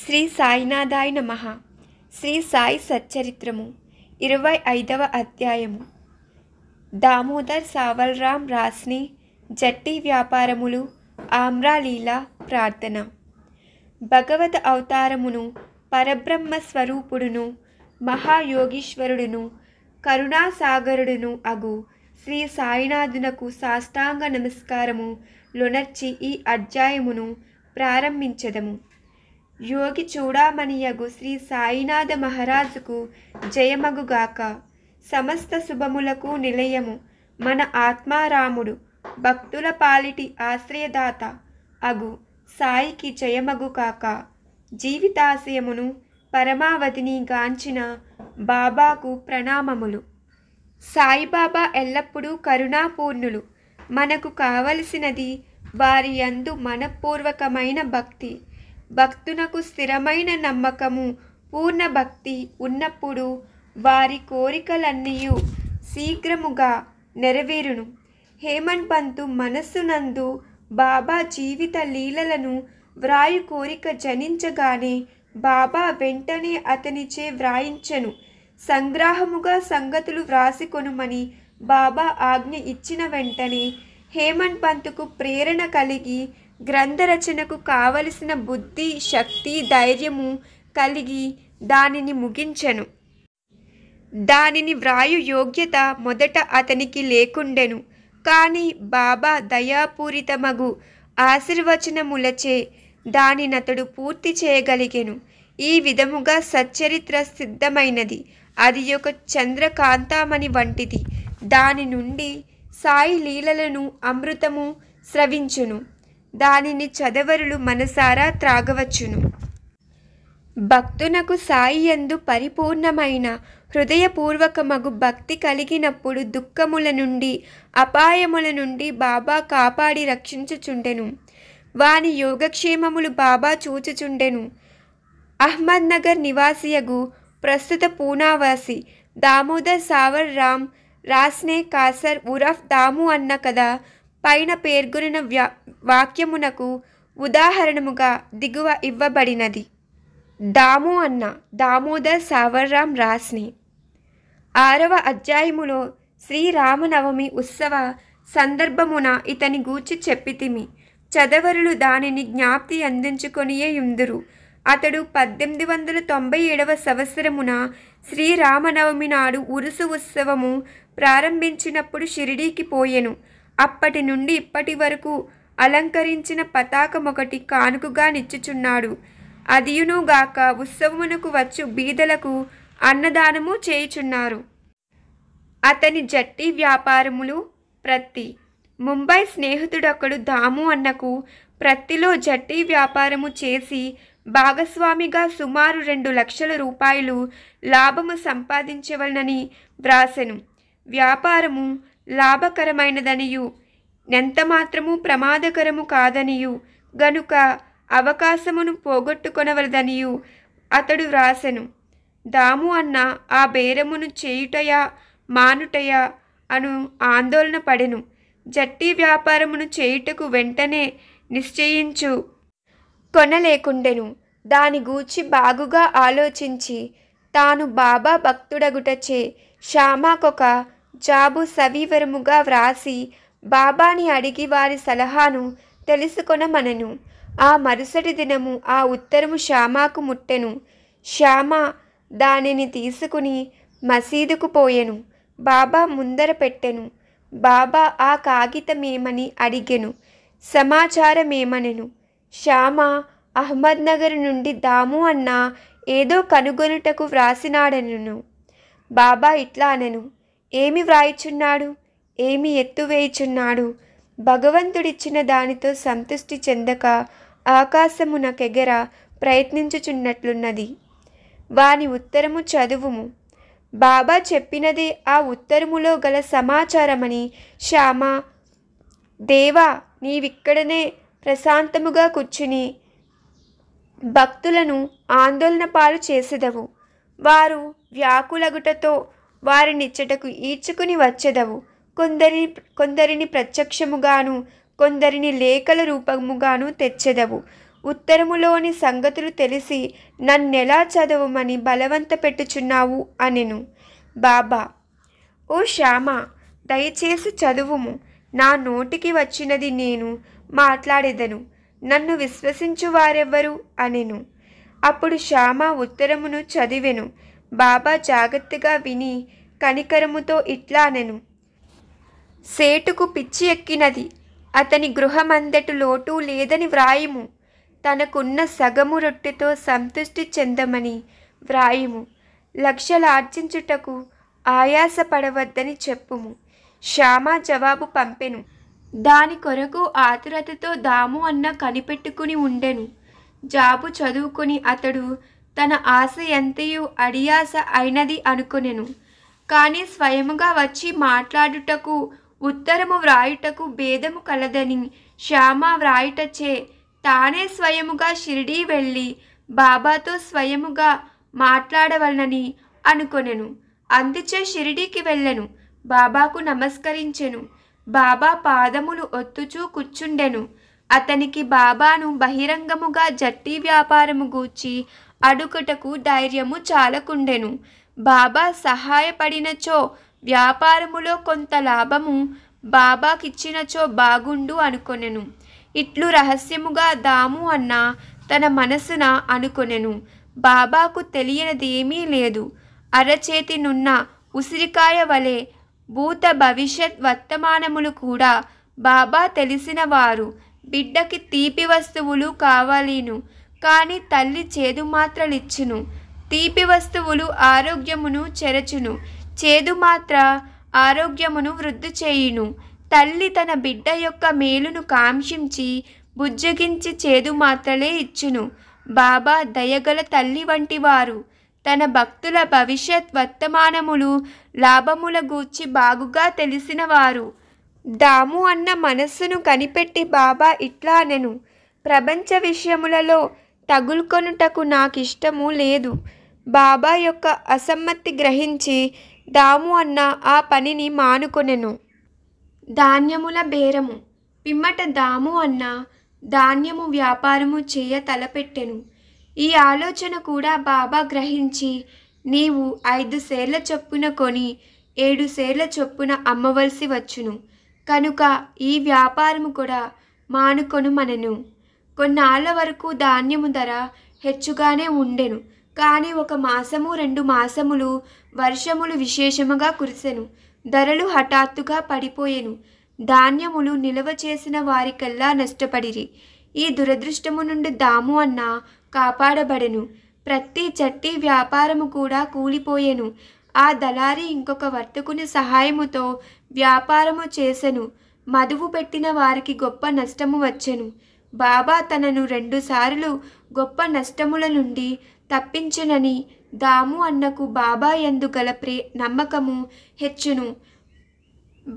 శ్రీ సాయినాథాయ నమ శ్రీ సాయి సచ్చరిత్రము ఇరవై ఐదవ అధ్యాయము దామోదర్ సావల్రామ్ రాస్ని జట్టి వ్యాపారములు ఆమ్రాలీల ప్రార్థన భగవత అవతారమును పరబ్రహ్మ స్వరూపుడును మహాయోగీశ్వరుడును కరుణాసాగరుడును అగు శ్రీ సాయినాథునకు సాష్టాంగ నమస్కారము లునర్చి ఈ అధ్యాయమును ప్రారంభించదము యోగి చూడామణియగు శ్రీ సాయినాథ మహారాజుకు జయమగుగాక సమస్త శుభములకు నిలయము మన ఆత్మారాముడు భక్తుల పాలిటి ఆశ్రయదాత అగు సాయికి జయమగుకాక జీవితాశయమును పరమావధిని గాంచిన బాబాకు ప్రణామములు సాయిబాబా ఎల్లప్పుడూ కరుణాపూర్ణులు మనకు కావలసినది వారి యందు మనపూర్వకమైన భక్తి భక్తునకు స్థిరమైన నమ్మకము పూర్ణ భక్తి ఉన్నప్పుడు వారి కోరికలన్నీ శీఘ్రముగా నెరవేరును హేమంత్ పంతు మనస్సునందు బాబా జీవిత లీలలను వ్రాయు కోరిక జనించగానే బాబా వెంటనే అతనిచే వ్రాయించను సంగ్రాహముగా సంగతులు వ్రాసికొనుమని బాబా ఆజ్ఞ ఇచ్చిన వెంటనే హేమంత్ పంతుకు ప్రేరణ కలిగి గ్రంథ రచనకు కావలసిన బుద్ధి శక్తి ధైర్యము కలిగి దానిని ముగించెను దానిని వ్రాయు యోగ్యత మొదట అతనికి లేకుండెను కానీ బాబా దయాపూరితమగు ఆశీర్వచనములచే దానినతడు పూర్తి చేయగలిగెను ఈ విధముగా సచ్చరిత్ర సిద్ధమైనది అది ఒక చంద్రకాంతామణి వంటిది దాని నుండి సాయి లీలలను అమృతము స్రవించును దానిని చదవరులు మనసారా త్రాగవచ్చును భక్తునకు సాయి ఎందు పరిపూర్ణమైన హృదయపూర్వకమగు భక్తి కలిగినప్పుడు దుఃఖముల నుండి అపాయముల నుండి బాబా కాపాడి రక్షించుచుండెను వాని యోగక్షేమములు బాబా చూచుచుండెను అహ్మద్నగర్ నివాసియగు ప్రస్తుత పూనావాసి దామోదర్ సావర్ రామ్ రాస్నే కాసర్ ఉరఫ్ దాము అన్న కదా పైన పేర్కొనిన వ్యా వాక్యమునకు ఉదాహరణముగా దిగువ ఇవ్వబడినది దాము అన్న దామోదర్ సావర్రాం రాస్ని ఆరవ అధ్యాయములో శ్రీరామనవమి ఉత్సవ సందర్భమున ఇతని గూర్చి చెప్పితిమి చదవరులు దానిని జ్ఞాప్తి అందించుకొనియే ఉందురు అతడు పద్దెనిమిది వందల తొంభై ఏడవ సంవత్సరమున శ్రీరామనవమి నాడు ఉరుసు ఉత్సవము ప్రారంభించినప్పుడు షిరిడీకి పోయెను అప్పటి నుండి ఇప్పటి వరకు అలంకరించిన పతాకం ఒకటి కానుకగా నిచ్చుచున్నాడు అదియునుగాక ఉత్సవమునకు వచ్చు బీదలకు అన్నదానము చేయుచున్నారు అతని జట్టి వ్యాపారములు ప్రత్తి ముంబై స్నేహితుడొకడు దాము అన్నకు ప్రత్తిలో జట్టి వ్యాపారము చేసి భాగస్వామిగా సుమారు రెండు లక్షల రూపాయలు లాభము సంపాదించవలనని వ్రాసెను వ్యాపారము లాభకరమైనదనియు ఎంతమాత్రము ప్రమాదకరము కాదనియు గనుక అవకాశమును పోగొట్టుకొనవలదనియు అతడు వ్రాసెను దాము అన్న ఆ బేరమును చేయుటయా మానుటయా అను ఆందోళన పడెను జట్టి వ్యాపారమును చేయుటకు వెంటనే నిశ్చయించు కొనలేకుండెను దాని గూర్చి బాగుగా ఆలోచించి తాను బాబా భక్తుడగుటచే శ్యామాకొక జాబు సవివరముగా వ్రాసి బాబాని అడిగి వారి సలహాను తెలుసుకొనమనను ఆ మరుసటి దినము ఆ ఉత్తరము శ్యామాకు ముట్టెను శ్యామ దానిని తీసుకుని మసీదుకు పోయెను బాబా ముందర పెట్టెను బాబా ఆ కాగితమేమని అడిగెను సమాచారమేమనెను శ్యామ అహ్మద్నగర్ నుండి దాము అన్న ఏదో కనుగొనుటకు వ్రాసినాడనను బాబా ఇట్లా అనను ఏమి వ్రాయిచున్నాడు ఏమి ఎత్తువేయుచున్నాడు భగవంతుడిచ్చిన దానితో సంతృష్టి చెందక ఆకాశమునకెగర ప్రయత్నించుచున్నట్లున్నది వాని ఉత్తరము చదువుము బాబా చెప్పినదే ఆ ఉత్తరములో గల సమాచారమని శ్యామ దేవా నీవిక్కడనే ప్రశాంతముగా కూర్చుని భక్తులను ఆందోళన పాలు చేసేదవు వారు వ్యాకులగుటతో వారినిచ్చటకు ఈడ్చుకుని వచ్చెదవు కొందరిని కొందరిని ప్రత్యక్షముగాను కొందరిని లేఖల రూపముగాను తెచ్చెదవు ఉత్తరములోని సంగతులు తెలిసి నన్నెలా చదవమని బలవంత పెట్టుచున్నావు అనెను బాబా ఓ శ్యామ దయచేసి చదువుము నా నోటికి వచ్చినది నేను మాట్లాడేదను నన్ను విశ్వసించు వారెవ్వరు అనెను అప్పుడు శ్యామ ఉత్తరమును చదివెను బాబా జాగ్రత్తగా విని కనికరముతో ఇట్లానెను సేటుకు పిచ్చి ఎక్కినది అతని గృహమందటి లోటు లేదని వ్రాయిము తనకున్న సగము రొట్టెతో సంతృష్టి చెందమని వ్రాయిము లక్షలార్జించుటకు ఆయాసపడవద్దని చెప్పుము శ్యామ జవాబు పంపెను దాని కొరకు ఆతురతతో దాము అన్న కనిపెట్టుకుని ఉండెను జాబు చదువుకుని అతడు తన ఆశ ఎంతయు అడియాస అయినది అనుకొనెను కానీ స్వయముగా వచ్చి మాట్లాడుటకు ఉత్తరము వ్రాయుటకు భేదము కలదని శ్యామ వ్రాయుటచే తానే స్వయముగా షిరిడీ వెళ్ళి బాబాతో స్వయముగా మాట్లాడవలనని అనుకొనెను అందుచే షిరిడీకి వెళ్ళెను బాబాకు నమస్కరించెను బాబా పాదములు ఒత్తుచూ కూర్చుండెను అతనికి బాబాను బహిరంగముగా జట్టి వ్యాపారము గూర్చి అడుగుటకు ధైర్యము చాలకుండెను బాబా సహాయపడినచో వ్యాపారములో కొంత లాభము బాబాకిచ్చినచో బాగుండు అనుకొనెను ఇట్లు రహస్యముగా దాము అన్న తన మనసున అనుకొనెను బాబాకు తెలియనిదేమీ లేదు అరచేతినున్న ఉసిరికాయ వలె భూత భవిష్యత్ వర్తమానములు కూడా బాబా తెలిసినవారు బిడ్డకి తీపి వస్తువులు కావాలిను కానీ తల్లి చేదు మాత్రలిచ్చును తీపి వస్తువులు ఆరోగ్యమును చెరచును చేదు మాత్ర ఆరోగ్యమును వృద్ధి చేయును తల్లి తన బిడ్డ యొక్క మేలును కాంక్షించి బుజ్జగించి చేదు మాత్రలే ఇచ్చును బాబా దయగల తల్లి వంటివారు తన భక్తుల భవిష్యత్ వర్తమానములు లాభముల గూర్చి బాగుగా తెలిసినవారు దాము అన్న మనస్సును కనిపెట్టి బాబా ఇట్లా నెను ప్రపంచ విషయములలో తగులుకొనుటకు ఇష్టము లేదు బాబా యొక్క అసమ్మతి గ్రహించి దాము అన్న ఆ పనిని మానుకొనెను ధాన్యముల బేరము పిమ్మట దాము అన్న ధాన్యము వ్యాపారము చేయ తలపెట్టెను ఈ ఆలోచన కూడా బాబా గ్రహించి నీవు ఐదు సేర్ల చొప్పున కొని ఏడు సేర్ల చొప్పున అమ్మవలసి వచ్చును కనుక ఈ వ్యాపారము కూడా మానుకొనుమనెను కొన్నాళ్ళ వరకు ధాన్యము ధర హెచ్చుగానే ఉండెను కానీ ఒక మాసము రెండు మాసములు వర్షములు విశేషముగా కురిసెను ధరలు హఠాత్తుగా పడిపోయెను ధాన్యములు నిలవ చేసిన వారికల్లా నష్టపడిరి ఈ దురదృష్టము నుండి దాము అన్న కాపాడబడెను ప్రతి చట్టి వ్యాపారము కూడా కూలిపోయెను ఆ దళారి ఇంకొక వర్తకుని సహాయముతో వ్యాపారము చేసెను మదువు పెట్టిన వారికి గొప్ప నష్టము వచ్చెను బాబా తనను రెండుసార్లు గొప్ప నష్టముల నుండి తప్పించనని దాము అన్నకు బాబా ఎందు గల ప్రే నమ్మకము హెచ్చును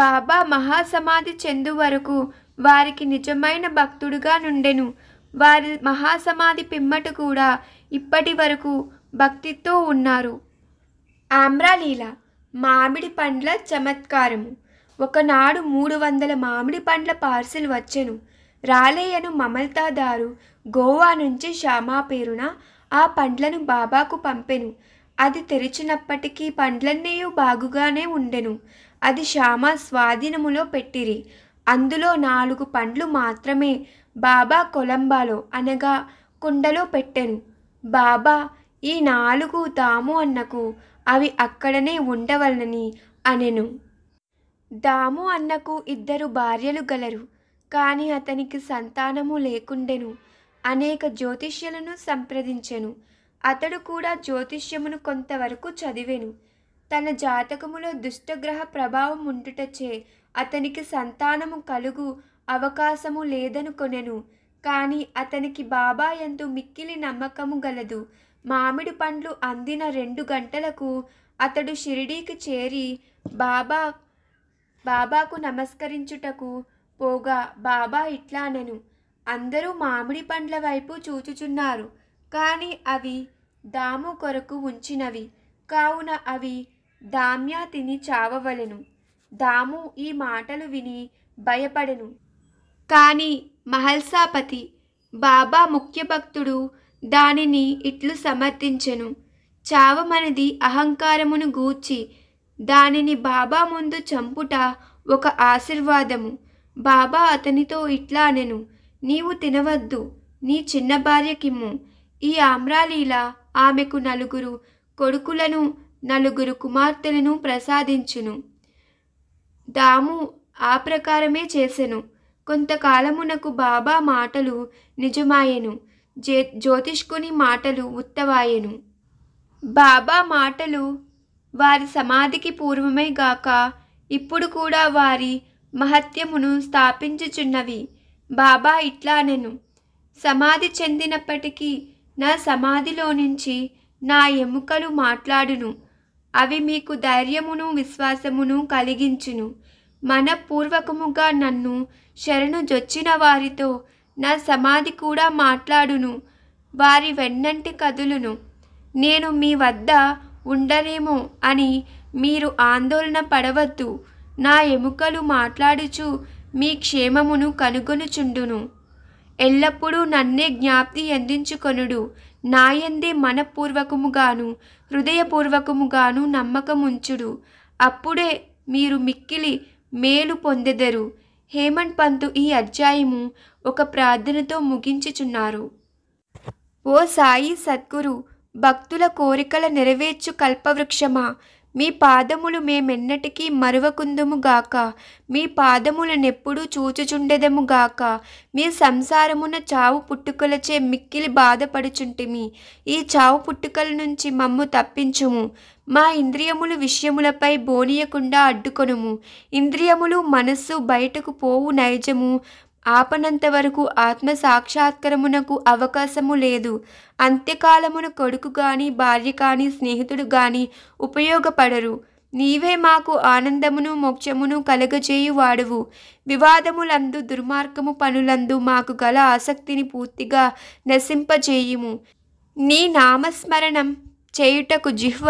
బాబా మహాసమాధి చెందు వరకు వారికి నిజమైన భక్తుడుగా నుండెను వారి మహాసమాధి పిమ్మట కూడా ఇప్పటి వరకు భక్తితో ఉన్నారు ఆమ్రాలీల మామిడి పండ్ల చమత్కారము ఒకనాడు మూడు వందల మామిడి పండ్ల పార్సిల్ వచ్చెను రాలేయను మమల్తాదారు గోవా నుంచి శ్యామా పేరున ఆ పండ్లను బాబాకు పంపెను అది తెరిచినప్పటికీ పండ్లన్నీ బాగుగానే ఉండెను అది శ్యామ స్వాధీనములో పెట్టిరి అందులో నాలుగు పండ్లు మాత్రమే బాబా కొలంబాలో అనగా కుండలో పెట్టెను బాబా ఈ నాలుగు దాము అన్నకు అవి అక్కడనే ఉండవలనని అనెను దాము అన్నకు ఇద్దరు భార్యలు గలరు కానీ అతనికి సంతానము లేకుండెను అనేక జ్యోతిష్యులను సంప్రదించెను అతడు కూడా జ్యోతిష్యమును కొంతవరకు చదివెను తన జాతకములో దుష్టగ్రహ ప్రభావం ఉంటుటచే అతనికి సంతానము కలుగు అవకాశము లేదనుకొనెను కానీ అతనికి బాబా ఎందు మిక్కిలి నమ్మకము గలదు మామిడి పండ్లు అందిన రెండు గంటలకు అతడు షిరిడీకి చేరి బాబా బాబాకు నమస్కరించుటకు పోగా బాబా ఇట్లా నేను అందరూ మామిడి పండ్ల వైపు చూచుచున్నారు కానీ అవి దాము కొరకు ఉంచినవి కావున అవి దామ్యా తిని చావవలెను దాము ఈ మాటలు విని భయపడెను కానీ మహల్సాపతి బాబా ముఖ్య భక్తుడు దానిని ఇట్లు సమర్థించెను చావమనేది అహంకారమును గూర్చి దానిని బాబా ముందు చంపుట ఒక ఆశీర్వాదము బాబా అతనితో ఇట్లా అనెను నీవు తినవద్దు నీ చిన్న భార్యకిమ్ము ఈ ఆమ్రాలీల ఆమెకు నలుగురు కొడుకులను నలుగురు కుమార్తెలను ప్రసాదించును దాము ఆ ప్రకారమే చేసెను కొంతకాలమునకు బాబా మాటలు నిజమాయెను జే జ్యోతిష్కుని మాటలు ఉత్తవాయెను బాబా మాటలు వారి సమాధికి పూర్వమే గాక ఇప్పుడు కూడా వారి మహత్యమును స్థాపించుచున్నవి బాబా ఇట్లా నేను సమాధి చెందినప్పటికీ నా సమాధిలో నుంచి నా ఎముకలు మాట్లాడును అవి మీకు ధైర్యమును విశ్వాసమును కలిగించును మనపూర్వకముగా నన్ను శరణు జొచ్చిన వారితో నా సమాధి కూడా మాట్లాడును వారి వెన్నంటి కదులును నేను మీ వద్ద ఉండరేమో అని మీరు ఆందోళన పడవద్దు నా ఎముకలు మాట్లాడుచు మీ క్షేమమును కనుగొనుచుండును ఎల్లప్పుడూ నన్నే జ్ఞాప్తి ఎందించుకొనుడు నాయందే మనపూర్వకముగాను హృదయపూర్వకముగాను నమ్మకముంచుడు అప్పుడే మీరు మిక్కిలి మేలు పొందెదరు హేమంత్ పంతు ఈ అధ్యాయము ఒక ప్రార్థనతో ముగించుచున్నారు ఓ సాయి సద్గురు భక్తుల కోరికల నెరవేర్చు కల్పవృక్షమా మీ పాదములు మేమెన్నటికీ మరువకుందుము గాక మీ పాదములనెప్పుడూ చూచుచుండెదము గాక మీ సంసారమున చావు పుట్టుకలచే మిక్కిలి బాధపడుచుంటిమి ఈ చావు పుట్టుకల నుంచి మమ్ము తప్పించుము మా ఇంద్రియములు విషయములపై బోనియకుండా అడ్డుకొనుము ఇంద్రియములు మనస్సు బయటకు పోవు నైజము ఆపనంత వరకు ఆత్మ సాక్షాత్కరమునకు అవకాశము లేదు అంత్యకాలమున కొడుకు కానీ భార్య కానీ స్నేహితుడు కానీ ఉపయోగపడరు నీవే మాకు ఆనందమును మోక్షమును కలగజేయువాడువు వివాదములందు దుర్మార్గము పనులందు మాకు గల ఆసక్తిని పూర్తిగా నశింపజేయుము నీ నామస్మరణం చేయుటకు జిహ్వ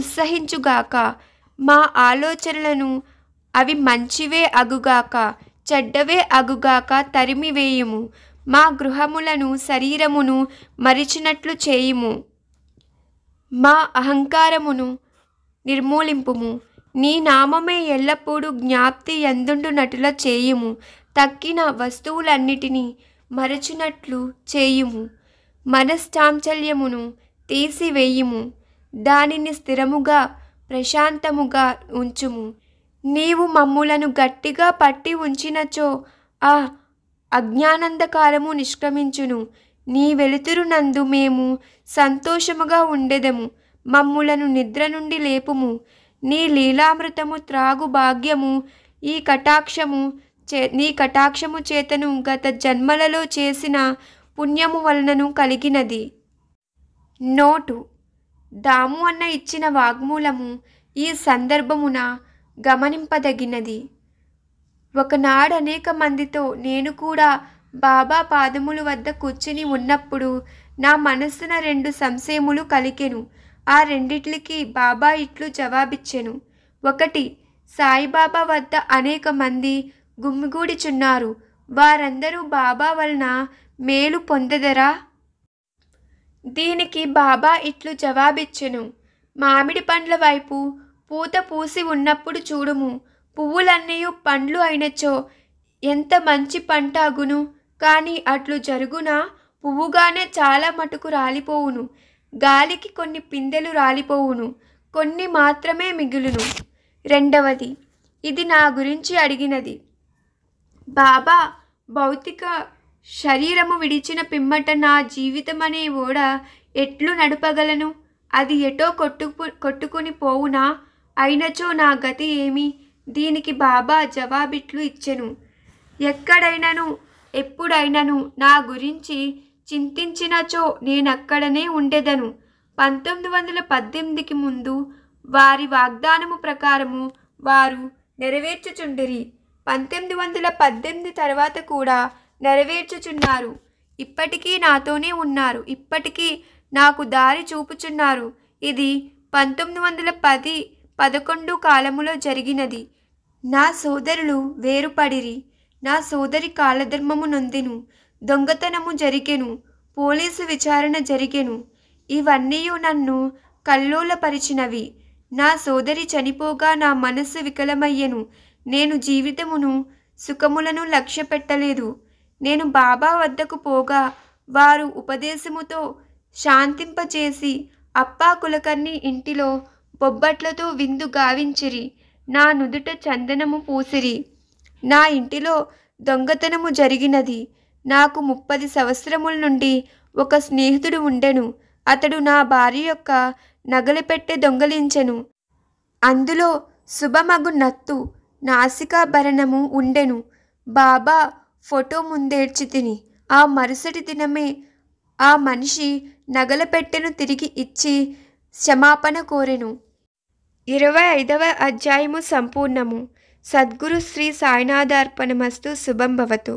ఉత్సహించుగాక మా ఆలోచనలను అవి మంచివే అగుగాక చెడ్డవే అగుగాక తరిమివేయుము మా గృహములను శరీరమును మరిచినట్లు చేయుము మా అహంకారమును నిర్మూలింపుము నీ నామమే ఎల్లప్పుడూ జ్ఞాప్తి ఎందుండునటుల చేయుము తక్కిన వస్తువులన్నిటినీ మరచినట్లు చేయుము మనశ్చాంచల్యమును తీసివేయుము దానిని స్థిరముగా ప్రశాంతముగా ఉంచుము నీవు మమ్ములను గట్టిగా పట్టి ఉంచినచో ఆ అజ్ఞానందకాలము నిష్క్రమించును నీ వెలుతురునందు మేము సంతోషముగా ఉండెదము మమ్ములను నిద్ర నుండి లేపుము నీ లీలామృతము త్రాగు భాగ్యము ఈ కటాక్షము చే నీ కటాక్షము చేతను గత జన్మలలో చేసిన పుణ్యము వలనను కలిగినది నోటు దాము అన్న ఇచ్చిన వాగ్మూలము ఈ సందర్భమున గమనింపదగినది ఒకనాడు అనేక మందితో నేను కూడా బాబా పాదముల వద్ద కూర్చుని ఉన్నప్పుడు నా మనస్సున రెండు సంశయములు కలికెను ఆ రెండిట్లకి బాబా ఇట్లు జవాబిచ్చెను ఒకటి సాయిబాబా వద్ద అనేక మంది గుమ్మిగూడిచున్నారు వారందరూ బాబా వలన మేలు పొందదరా దీనికి బాబా ఇట్లు జవాబిచ్చెను మామిడి పండ్ల వైపు పూత పూసి ఉన్నప్పుడు చూడుము పువ్వులన్నయూ పండ్లు అయినచో ఎంత మంచి పంట అగును కానీ అట్లు జరుగునా పువ్వుగానే చాలా మటుకు రాలిపోవును గాలికి కొన్ని పిందెలు రాలిపోవును కొన్ని మాత్రమే మిగులును రెండవది ఇది నా గురించి అడిగినది బాబా భౌతిక శరీరము విడిచిన పిమ్మట నా జీవితమనే ఓడ ఎట్లు నడపగలను అది ఎటో కొట్టుకు కొట్టుకుని పోవునా అయినచో నా గతి ఏమి దీనికి బాబా జవాబిట్లు ఇచ్చెను ఎక్కడైనను ఎప్పుడైనను నా గురించి చింతించినచో నేనక్కడనే ఉండేదను పంతొమ్మిది వందల పద్దెనిమిదికి ముందు వారి వాగ్దానము ప్రకారము వారు నెరవేర్చుచుండిరి పంతొమ్మిది వందల పద్దెనిమిది తర్వాత కూడా నెరవేర్చుచున్నారు ఇప్పటికీ నాతోనే ఉన్నారు ఇప్పటికీ నాకు దారి చూపుచున్నారు ఇది పంతొమ్మిది వందల పది పదకొండు కాలములో జరిగినది నా సోదరులు వేరుపడిరి నా సోదరి కాలధర్మము నొందెను దొంగతనము జరిగెను పోలీసు విచారణ జరిగెను ఇవన్నీ నన్ను కల్లోలపరిచినవి నా సోదరి చనిపోగా నా మనస్సు వికలమయ్యెను నేను జీవితమును సుఖములను లక్ష్య పెట్టలేదు నేను బాబా వద్దకు పోగా వారు ఉపదేశముతో శాంతింపచేసి అప్పా కులకర్ణి ఇంటిలో బొబ్బట్లతో విందు గావించిరి నా నుదుట చందనము పూసిరి నా ఇంటిలో దొంగతనము జరిగినది నాకు ముప్పది సంవత్సరముల నుండి ఒక స్నేహితుడు ఉండెను అతడు నా భార్య యొక్క నగలపెట్టె దొంగలించెను అందులో శుభమగు నత్తు నాసికాభరణము ఉండెను బాబా ఫోటో ముందేడ్చి తిని ఆ మరుసటి దినమే ఆ మనిషి నగలపెట్టెను తిరిగి ఇచ్చి క్షమాపణ కోరెను ఇరవై ఐదవ అధ్యాయము సంపూర్ణము సద్గురు శ్రీ సాయినాథార్పణమస్తు శుభం భవతు